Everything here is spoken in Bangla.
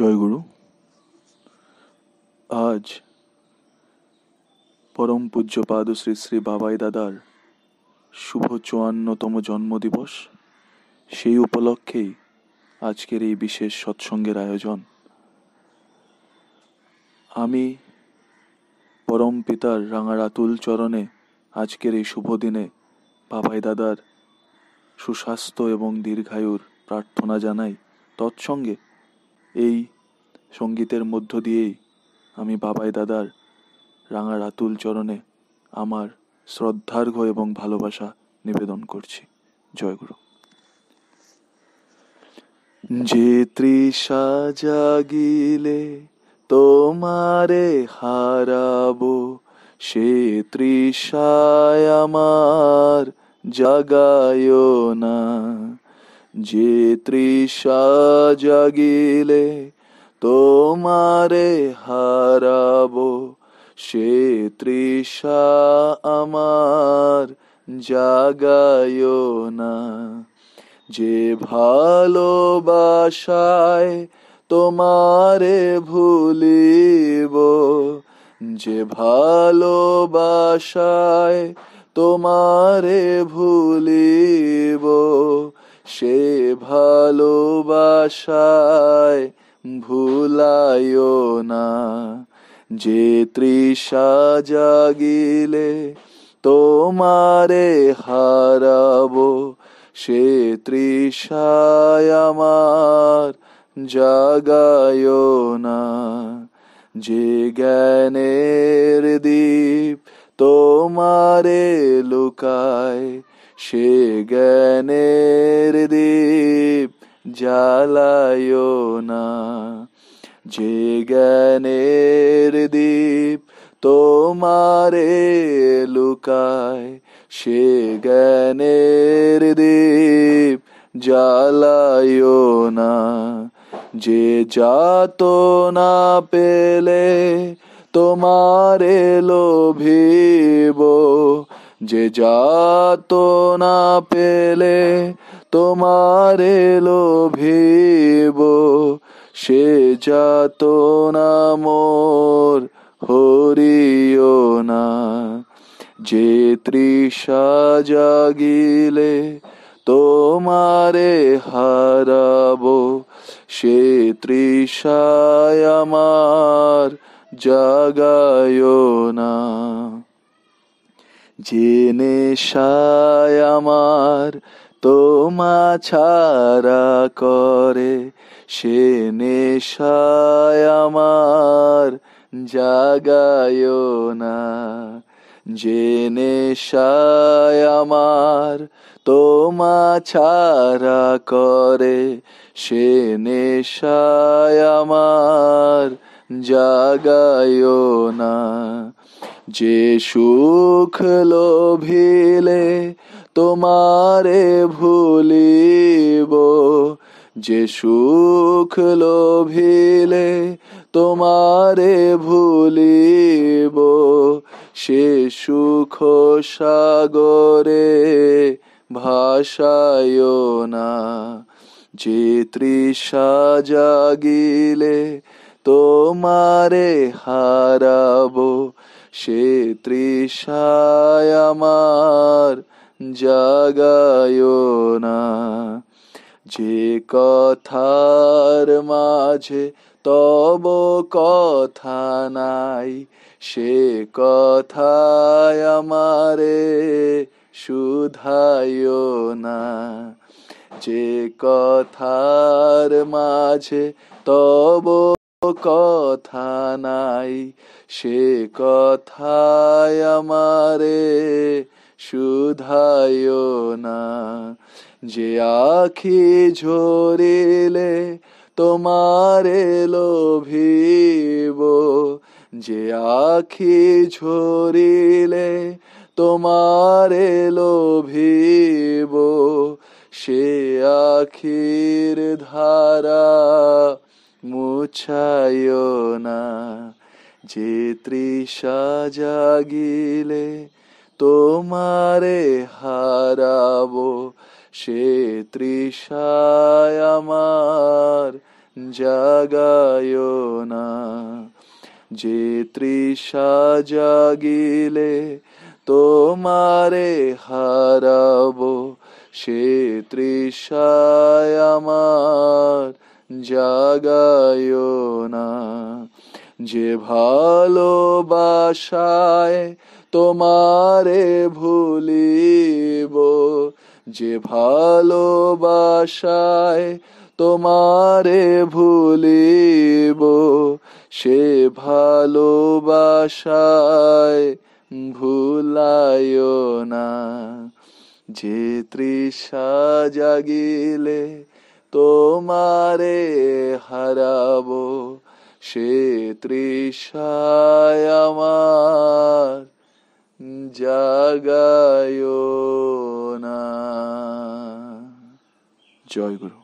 জয়গুরু আজ পরম পূজ্যপাদ শ্রী শ্রী বাবাই দাদার শুভ চুয়ান্নতম জন্মদিবস সেই উপলক্ষেই আজকের এই বিশেষ সৎসঙ্গের আয়োজন আমি পরম পিতার রাঙারাতুল চরণে আজকের এই শুভ দিনে বাবাই দাদার সুস্বাস্থ্য এবং দীর্ঘায়ুর প্রার্থনা জানাই তৎসঙ্গে এই সঙ্গীতের মধ্য দিয়েই আমি বাবাই দাদার রাঙা রাতুল চরণে আমার শ্রদ্ধার্ঘ এবং ভালোবাসা নিবেদন করছি জয়গুরু যে তৃষা জাগিলে তোমারে হারাবো সে তৃষায় আমার জাগায় না যে তৃষা জাগিলে তোমারে হারাব সে তৃষা আমার জাগায় না যে ভালোবাসায় তোমারে ভুলিব যে ভালোবাসায় তোমারে ভুলিব সে ভালোবাসায় ভুলায়ও না যে তৃষা জাগিলে তোমারে হারাবো সে তৃষায় আমার জাগায় না যে জ্ঞানের দীপ তোমারে লুকায় সে জ্ঞানের দীপ জ্বালায় না যে জ্ঞানের দীপ তোমারে লুকায় সে জ্ঞানের দীপ জ্বালায় না যে যাত না পেলে তোমারে লোভিব যে যাত না পেলে তোমারে লোভিব সে যাত না মোর হরিও না যে তৃষা জাগিলে তোমারে হারাব সে তৃষায় আমার জাগায় না জেনে সায় আমার তোমা ছাড়া করে সে নেশায় আমার জাগায়ও না জেনে নেশায় আমার তোমা ছাড়া করে সে নেশায় আমার জাগায়ও না যে সুখ লোভিলে তোমারে ভুলিব যে সুখ লোভিলে তোমারে ভুলিব সে সুখ সাগরে ভাষায় না যে তৃষা জাগিলে তোমারে হারাবো সে তৃষায় আমার জাগায় না যে কথার মাঝে তব কথা নাই সে কথায় আমারে শুধায় না যে কথার মাঝে তব কথা নাই সে কথায় আমারে শুধায় না যে আখি ঝরিলে তোমারে লোভিব যে আখি ঝরিলে তোমারে লোভিব সে আখির ধারা মুছায়ো না যে তৃষা জাগিলে তোমারে হারাবো সে তৃষায় আমার জাগায় না যে তৃষা জাগিলে তোমারে হারাবো সে তৃষায় আমার জাগায় না যে ভালোবাসায় তোমারে ভুলিব যে ভালোবাসায় তোমারে ভুলিব সে ভালোবাসায় ভুলায় না যে তৃষা জাগিলে তোমারে হারাবো সে তৃষায় আমার জাগায় না জয় গুরু